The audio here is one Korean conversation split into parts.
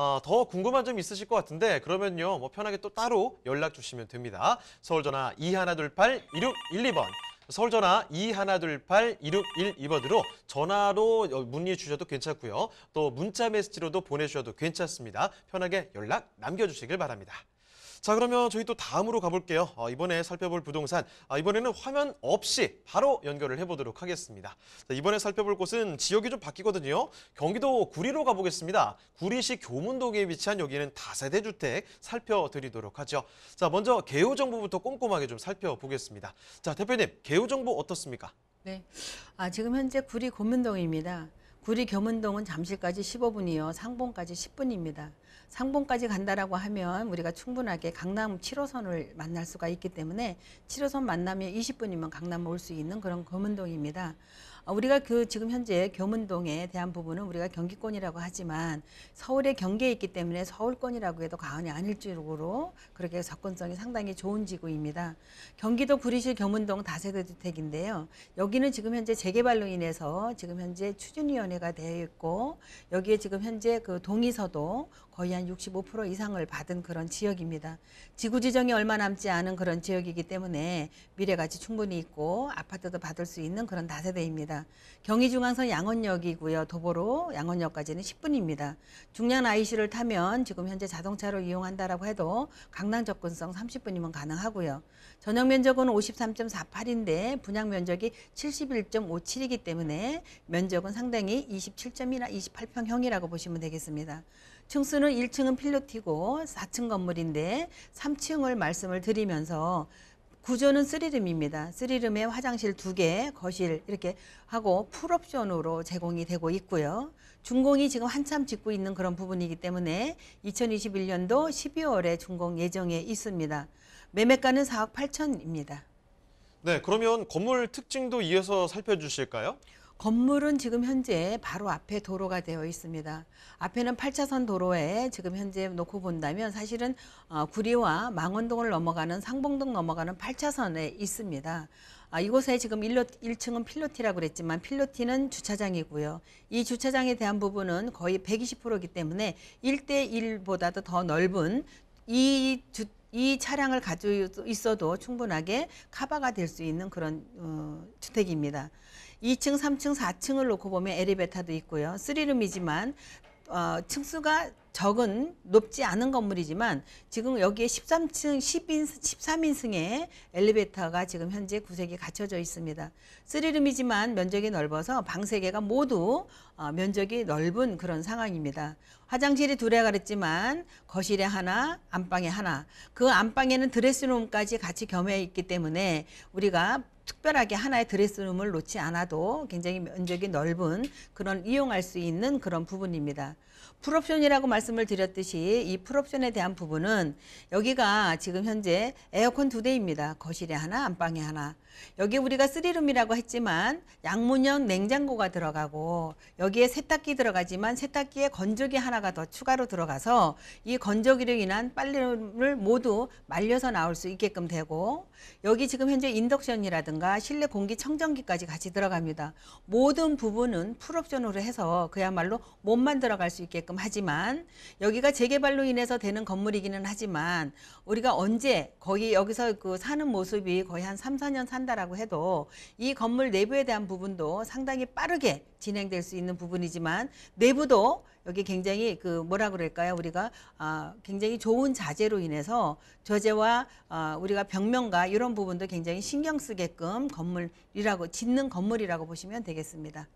아, 더 궁금한 점 있으실 것 같은데 그러면요 뭐 편하게 또 따로 연락 주시면 됩니다. 서울전화 2128-1612번 서울전화 2128-1612번으로 전화로 어, 문의 주셔도 괜찮고요. 또 문자 메시지로도 보내주셔도 괜찮습니다. 편하게 연락 남겨주시길 바랍니다. 자 그러면 저희 또 다음으로 가볼게요. 어, 이번에 살펴볼 부동산 아, 이번에는 화면 없이 바로 연결을 해보도록 하겠습니다. 자, 이번에 살펴볼 곳은 지역이 좀 바뀌거든요. 경기도 구리로 가보겠습니다. 구리시 교문동에 위치한 여기는 다세대 주택 살펴드리도록 하죠. 자 먼저 개요 정보부터 꼼꼼하게 좀 살펴보겠습니다. 자 대표님 개요 정보 어떻습니까? 네, 아, 지금 현재 구리 고문동입니다. 구리 교문동은 잠실까지 15분이요, 상봉까지 10분입니다. 상봉까지 간다라고 하면 우리가 충분하게 강남 7호선을 만날 수가 있기 때문에 7호선 만나면 20분이면 강남 올 수 있는 그런 검은동입니다. 어, 우리가 그 지금 현재 교문동에 대한 부분은 우리가 경기권이라고 하지만 서울의 경계에 있기 때문에 서울권이라고 해도 과언이 아닐 정도로 그렇게 접근성이 상당히 좋은 지구입니다. 경기도 구리시 교문동 다세대 주택인데요. 여기는 지금 현재 재개발로 인해서 지금 현재 추진위원회가 되어 있고 여기에 지금 현재 그 동의서도 거의 한 65% 이상을 받은 그런 지역입니다. 지구 지정이 얼마 남지 않은 그런 지역이기 때문에 미래가치 충분히 있고 아파트도 받을 수 있는 그런 다세대입니다. 경의중앙선 양원역이고요. 도보로 양원역까지는 10분입니다. 중량 IC를 타면 지금 현재 자동차로 이용한다라고 해도 강남 접근성 30분이면 가능하고요. 전용 면적은 53.48인데 분양 면적이 71.57이기 때문에 면적은 상당히 27점이나 28평형이라고 보시면 되겠습니다. 층수는 1층은 필로티고 4층 건물인데 3층을 말씀을 드리면서 구조는 쓰리룸입니다. 쓰리룸에 화장실 두 개, 거실 이렇게 하고 풀옵션으로 제공이 되고 있고요. 준공이 지금 한참 짓고 있는 그런 부분이기 때문에 2021년도 12월에 준공 예정에 있습니다. 매매가는 4억 8천입니다. 네, 그러면 건물 특징도 이어서 살펴주실까요? 건물은 지금 현재 바로 앞에 도로가 되어 있습니다. 앞에는 8차선 도로에 지금 현재 놓고 본다면 사실은 어, 구리와 망원동을 넘어가는 상봉동 넘어가는 8차선에 있습니다. 아, 이곳에 지금 1로, 1층은 필로티라고 그랬지만 필로티는 주차장이고요. 이 주차장에 대한 부분은 거의 120%이기 때문에 1대1보다도 더 넓은 이, 주, 이 차량을 가지고 있어도 충분하게 카바가 될 수 있는 그런 어, 주택입니다. 2층, 3층, 4층을 놓고 보면 엘리베이터도 있고요. 3룸이지만 어, 층수가 적은 높지 않은 건물이지만 지금 여기에 13층 10인, 13인승의 엘리베이터가 지금 현재 구색이 갖춰져 있습니다. 쓰리룸이지만 면적이 넓어서 방 3개가 모두 어, 면적이 넓은 그런 상황입니다. 화장실이 둘에 가렸지만 거실에 하나, 안방에 하나. 그 안방에는 드레스룸까지 같이 겸해 있기 때문에 우리가 특별하게 하나의 드레스룸을 놓지 않아도 굉장히 면적이 넓은 그런 이용할 수 있는 그런 부분입니다. 풀옵션이라고 말씀을 드렸듯이 이 풀옵션에 대한 부분은 여기가 지금 현재 에어컨 두 대입니다. 거실에 하나, 안방에 하나. 여기 우리가 쓰리룸이라고 했지만 양문형 냉장고가 들어가고 여기에 세탁기 들어가지만 세탁기에 건조기 하나가 더 추가로 들어가서 이 건조기로 인한 빨래를 모두 말려서 나올 수 있게끔 되고 여기 지금 현재 인덕션이라든가 실내 공기청정기까지 같이 들어갑니다. 모든 부분은 풀옵션으로 해서 그야말로 몸만 들어갈 수 있게끔 있게끔 하지만 여기가 재개발로 인해서 되는 건물이기는 하지만 우리가 언제 거기 여기서 그 사는 모습이 거의 한 3, 4년 산다라고 해도 이 건물 내부에 대한 부분도 상당히 빠르게 진행될 수 있는 부분이지만 내부도 여기 굉장히 그 뭐라 그럴까요? 우리가 아, 굉장히 좋은 자재로 인해서 저재와 아, 우리가 벽면과 이런 부분도 굉장히 신경 쓰게끔 건물이라고 짓는 건물이라고 보시면 되겠습니다.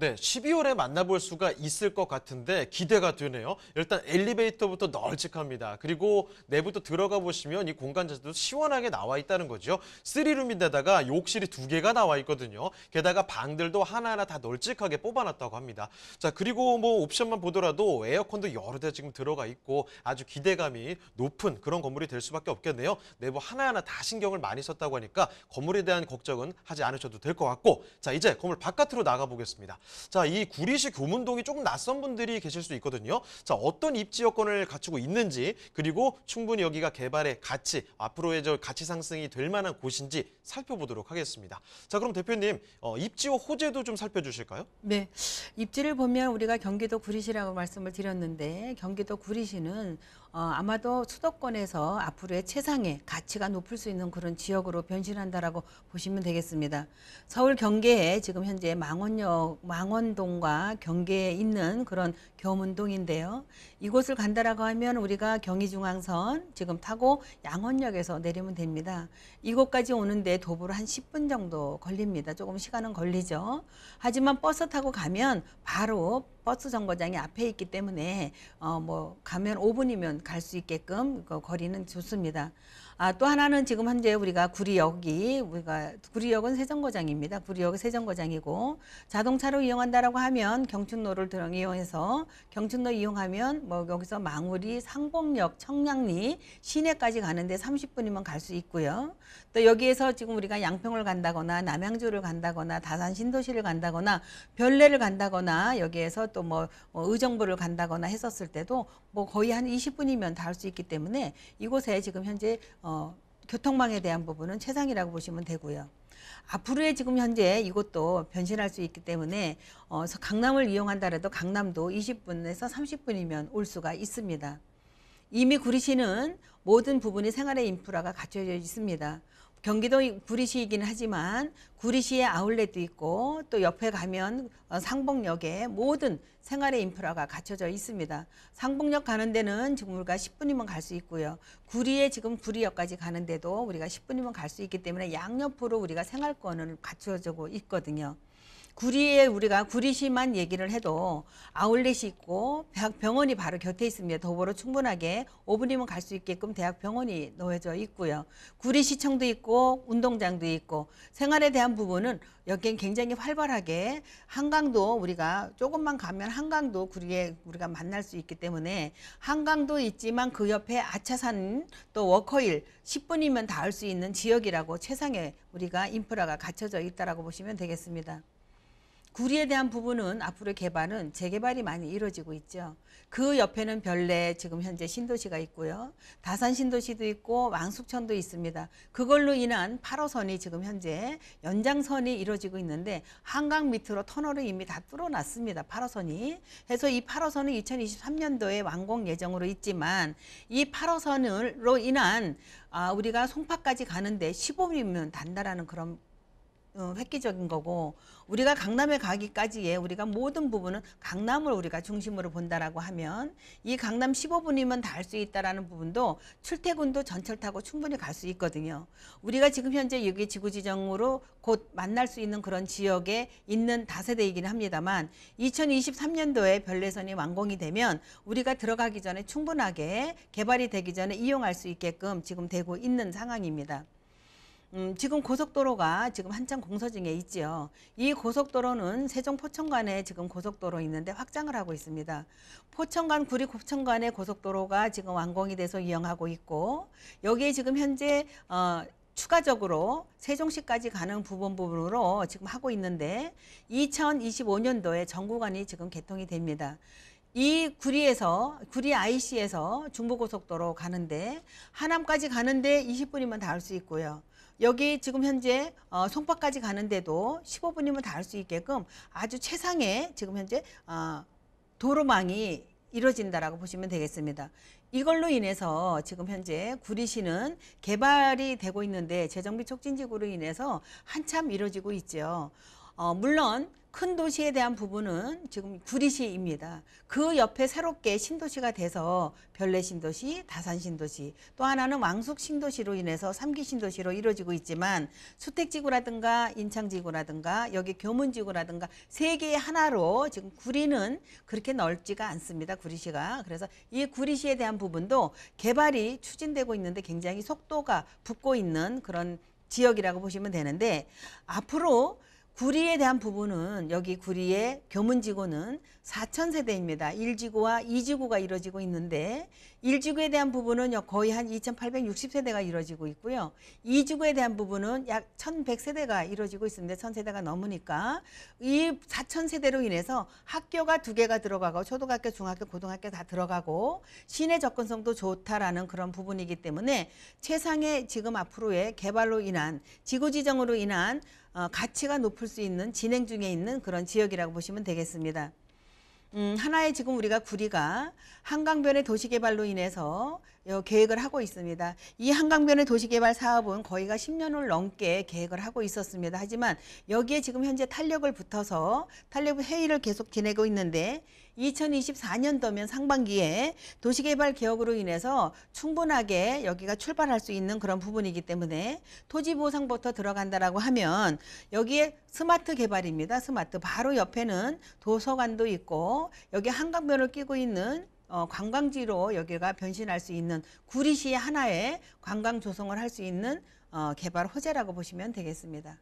네, 12월에 만나볼 수가 있을 것 같은데 기대가 되네요. 일단 엘리베이터부터 널찍합니다. 그리고 내부도 들어가 보시면 이 공간 자체도 시원하게 나와 있다는 거죠. 3룸인데다가 욕실이 두 개가 나와 있거든요. 게다가 방들도 하나하나 다 널찍하게 뽑아놨다고 합니다. 자, 그리고 뭐 옵션만 보더라도 에어컨도 여러 대 지금 들어가 있고 아주 기대감이 높은 그런 건물이 될 수밖에 없겠네요. 내부 하나하나 다 신경을 많이 썼다고 하니까 건물에 대한 걱정은 하지 않으셔도 될 것 같고 자, 이제 건물 바깥으로 나가보겠습니다. 자, 이 구리시 교문동이 조금 낯선 분들이 계실 수 있거든요. 자, 어떤 입지 여건을 갖추고 있는지 그리고 충분히 여기가 개발의 가치, 앞으로의 저 가치 상승이 될 만한 곳인지 살펴보도록 하겠습니다. 자, 그럼 대표님 어, 입지와 호재도 좀 살펴주실까요? 네, 입지를 보면 우리가 경기도 구리시라고 말씀을 드렸는데 경기도 구리시는 어, 아마도 수도권에서 앞으로의 최상의 가치가 높을 수 있는 그런 지역으로 변신한다라고 보시면 되겠습니다. 서울 경계에 지금 현재 망원역, 망 망원동과 경계에 있는 그런 교운동인데요 이곳을 간다라고 하면 우리가 경의중앙선 지금 타고 양원역에서 내리면 됩니다. 이곳까지 오는데 도보로 한 10분 정도 걸립니다. 조금 시간은 걸리죠. 하지만 버스 타고 가면 바로 버스 정거장이 앞에 있기 때문에 어 뭐 가면 5분이면 갈 수 있게끔 그 거리는 좋습니다. 아, 또 하나는 지금 현재 우리가 구리역이 우리가 구리역은 세정거장입니다. 구리역은 세정거장이고 자동차로 이용한다라고 하면 경춘로를 들어 이용해서 경춘로 이용하면 뭐 여기서 망우리, 상봉역, 청량리 시내까지 가는데 30분이면 갈 수 있고요. 또 여기에서 지금 우리가 양평을 간다거나 남양주를 간다거나 다산 신도시를 간다거나 별내를 간다거나 여기에서 또뭐 뭐 의정부를 간다거나 했었을 때도 뭐 거의 한 20분이면 다 할 수 있기 때문에 이곳에 지금 현재 어, 어, 교통망에 대한 부분은 최상이라고 보시면 되고요. 앞으로의 지금 현재 이것도 변신할 수 있기 때문에 어, 강남을 이용한다라도 강남도 20분에서 30분이면 올 수가 있습니다. 이미 구리시는 모든 부분이 생활의 인프라가 갖춰져 있습니다. 경기도 구리시이긴 하지만 구리시에 아울렛도 있고 또 옆에 가면 어, 상봉역에 모든 생활의 인프라가 갖춰져 있습니다. 상봉역 가는 데는 지금 우리가 10분이면 갈 수 있고요. 구리에 지금 구리역까지 가는 데도 우리가 10분이면 갈 수 있기 때문에 양옆으로 우리가 생활권을 갖춰지고 있거든요. 구리에 우리가 구리시만 얘기를 해도 아울렛이 있고 병원이 바로 곁에 있습니다. 도보로 충분하게 5분이면 갈 수 있게끔 대학병원이 놓여져 있고요. 구리시청도 있고 운동장도 있고 생활에 대한 부분은 여기엔 굉장히 활발하게 한강도 우리가 조금만 가면 한강도 구리에 우리가 만날 수 있기 때문에 한강도 있지만 그 옆에 아차산 또 워커힐 10분이면 닿을 수 있는 지역이라고 최상의 우리가 인프라가 갖춰져 있다고 보시면 되겠습니다. 구리에 대한 부분은 앞으로 개발은 재개발이 많이 이루어지고 있죠. 그 옆에는 별내 지금 현재 신도시가 있고요. 다산 신도시도 있고 왕숙천도 있습니다. 그걸로 인한 8호선이 지금 현재 연장선이 이루어지고 있는데 한강 밑으로 터널을 이미 다 뚫어놨습니다. 8호선이. 해서 이 8호선은 2023년도에 완공 예정으로 있지만 이 8호선으로 인한 아, 우리가 송파까지 가는데 15분이면 단다라는 그런 어, 획기적인 거고 우리가 강남에 가기까지의 우리가 모든 부분은 강남을 우리가 중심으로 본다라고 하면 이 강남 15분이면 다 할 수 있다라는 부분도 출퇴근도 전철 타고 충분히 갈 수 있거든요. 우리가 지금 현재 여기 지구 지정으로 곧 만날 수 있는 그런 지역에 있는 다세대이긴 합니다만 2023년도에 별내선이 완공이 되면 우리가 들어가기 전에 충분하게 개발이 되기 전에 이용할 수 있게끔 지금 되고 있는 상황입니다. 음, 지금 고속도로가 지금 한창 공사 중에 있지요. 이 고속도로는 세종 포천간에 지금 고속도로 있는데 확장을 하고 있습니다. 포천간 구리 포천간의 고속도로가 지금 완공이 돼서 이용하고 있고 여기에 지금 현재 어, 추가적으로 세종시까지 가는 부분 부분으로 지금 하고 있는데 2025년도에 전구간이 지금 개통이 됩니다. 이 구리에서 구리 IC에서 중부고속도로 가는데 하남까지 가는데 20분이면 닿을 수 있고요. 여기 지금 현재 어, 송파까지 가는데도 15분이면 다 할 수 있게끔 아주 최상의 지금 현재 어, 도로망이 이루어진다라고 보시면 되겠습니다. 이걸로 인해서 지금 현재 구리시는 개발이 되고 있는데 재정비 촉진지구로 인해서 한참 이루어지고 있죠. 어, 물론 큰 도시에 대한 부분은 지금 구리시입니다. 그 옆에 새롭게 신도시가 돼서 별내 신도시, 다산 신도시, 또 하나는 왕숙 신도시로 인해서 삼기 신도시로 이루어지고 있지만 수택지구라든가 인창지구라든가 여기 교문지구라든가 세 개의 하나로 지금 구리는 그렇게 넓지가 않습니다. 구리시가. 그래서 이 구리시에 대한 부분도 개발이 추진되고 있는데 굉장히 속도가 붙고 있는 그런 지역이라고 보시면 되는데 앞으로 구리에 대한 부분은 여기 구리의 교문지구는 4천세대입니다. 1지구와 2지구가 이루어지고 있는데 1지구에 대한 부분은 거의 한 2860세대가 이루어지고 있고요. 2지구에 대한 부분은 약 1100세대가 이루어지고 있습니다. 1000세대가 넘으니까 이 4000세대로 인해서 학교가 두 개가 들어가고 초등학교, 중학교, 고등학교 다 들어가고 시내 접근성도 좋다라는 그런 부분이기 때문에 최상의 지금 앞으로의 개발로 인한 지구 지정으로 인한 어, 가치가 높을 수 있는 진행 중에 있는 그런 지역이라고 보시면 되겠습니다. 음, 하나의 지금 우리가 구리가 한강변의 도시개발로 인해서 어, 계획을 하고 있습니다. 이 한강변의 도시개발 사업은 거의가 10년을 넘게 계획을 하고 있었습니다. 하지만 여기에 지금 현재 탄력을 붙어서 탄력 회의를 계속 지내고 있는데 2024년도면 상반기에 도시개발 개혁으로 인해서 충분하게 여기가 출발할 수 있는 그런 부분이기 때문에 토지보상부터 들어간다라고 하면 여기에 스마트 개발입니다. 스마트 바로 옆에는 도서관도 있고 여기 한강변을 끼고 있는 어, 관광지로 여기가 변신할 수 있는 구리시 하나의 관광 조성을 할 수 있는 어, 개발 호재라고 보시면 되겠습니다.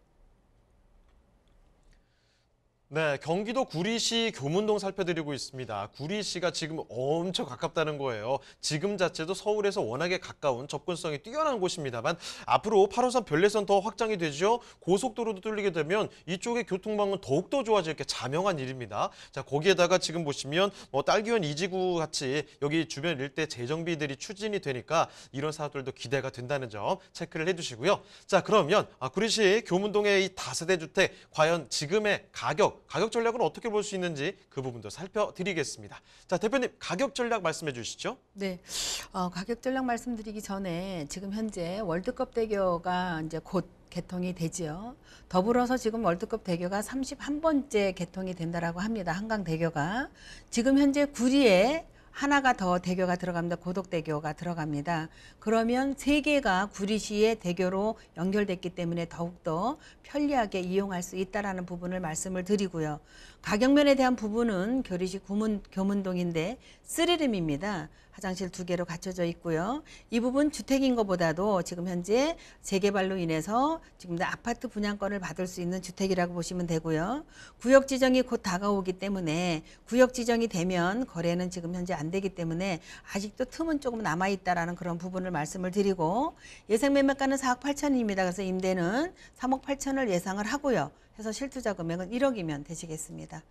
네, 경기도 구리시 교문동 살펴드리고 있습니다. 구리시가 지금 엄청 가깝다는 거예요. 지금 자체도 서울에서 워낙에 가까운 접근성이 뛰어난 곳입니다만 앞으로 8호선 별내선 더 확장이 되죠. 고속도로도 뚫리게 되면 이쪽의 교통망은 더욱더 좋아질 게 자명한 일입니다. 자, 거기에다가 지금 보시면 뭐 딸기원 이지구 같이 여기 주변 일대 재정비들이 추진이 되니까 이런 사업들도 기대가 된다는 점 체크를 해주시고요. 자, 그러면 아, 구리시 교문동의 이 다세대 주택 과연 지금의 가격 가격 전략은 어떻게 볼 수 있는지 그 부분도 살펴드리겠습니다. 자, 대표님 가격 전략 말씀해 주시죠. 네, 어, 가격 전략 말씀드리기 전에 지금 현재 월드컵 대교가 이제 곧 개통이 되지요. 더불어서 지금 월드컵 대교가 31번째 개통이 된다라고 합니다. 한강 대교가 지금 현재 구리에 하나가 더 대교가 들어갑니다. 고덕대교가 들어갑니다. 그러면 세 개가 구리시의 대교로 연결됐기 때문에 더욱더 편리하게 이용할 수 있다라는 부분을 말씀을 드리고요. 가격면에 대한 부분은 교리시 구문 교문동인데 쓰리름입니다. 화장실 두 개로 갖춰져 있고요. 이 부분 주택인 것보다도 지금 현재 재개발로 인해서 지금 아파트 분양권을 받을 수 있는 주택이라고 보시면 되고요. 구역 지정이 곧 다가오기 때문에 구역 지정이 되면 거래는 지금 현재 안 되기 때문에 아직도 틈은 조금 남아있다라는 그런 부분을 말씀을 드리고 예상 매매가는 4억 8천입니다. 그래서 임대는 3억 8천을 예상을 하고요. 해서 실투자 금액은 1억이면 되시겠습니다.